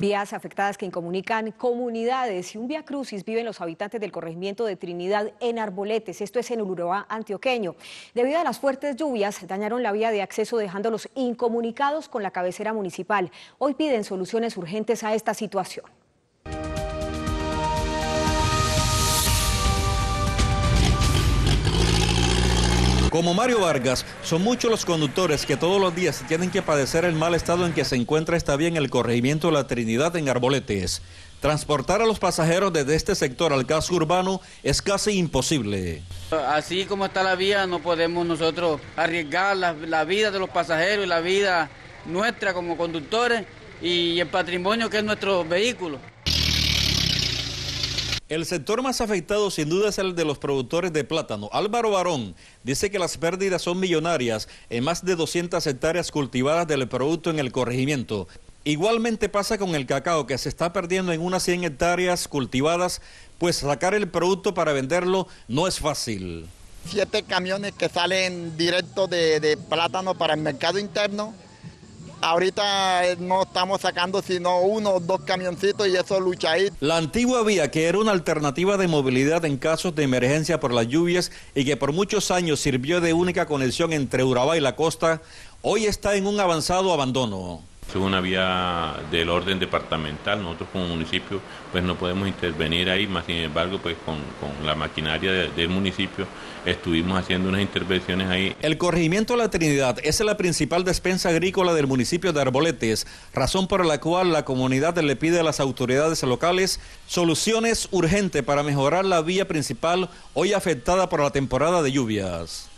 Vías afectadas que incomunican comunidades y un vía crucis viven los habitantes del corregimiento de Trinidad en Arboletes, esto es en Uruguay antioqueño. Debido a las fuertes lluvias, dañaron la vía de acceso dejándolos incomunicados con la cabecera municipal. Hoy piden soluciones urgentes a esta situación. Como Mario Vargas, son muchos los conductores que todos los días tienen que padecer el mal estado en que se encuentra esta vía en el corregimiento de la Trinidad en Arboletes. Transportar a los pasajeros desde este sector al casco urbano es casi imposible. Así como está la vía, no podemos nosotros arriesgar la vida de los pasajeros y la vida nuestra como conductores y el patrimonio que es nuestro vehículo. El sector más afectado sin duda es el de los productores de plátano. Álvaro Barón dice que las pérdidas son millonarias en más de 200 hectáreas cultivadas del producto en el corregimiento. Igualmente pasa con el cacao que se está perdiendo en unas 100 hectáreas cultivadas, pues sacar el producto para venderlo no es fácil. Siete camiones que salen directo de, de plátano para el mercado interno Ahorita no estamos sacando sino uno o dos camioncitos y eso lucha ahí. La antigua vía, que era una alternativa de movilidad en casos de emergencia por las lluvias y que por muchos años sirvió de única conexión entre Urabá y la costa, hoy está en un avanzado abandono es una vía del orden departamental, nosotros como municipio pues no podemos intervenir ahí, más sin embargo pues con, la maquinaria del municipio estuvimos haciendo unas intervenciones ahí. El corregimiento de la Trinidad es la principal despensa agrícola del municipio de Arboletes, razón por la cual la comunidad le pide a las autoridades locales soluciones urgentes para mejorar la vía principal hoy afectada por la temporada de lluvias.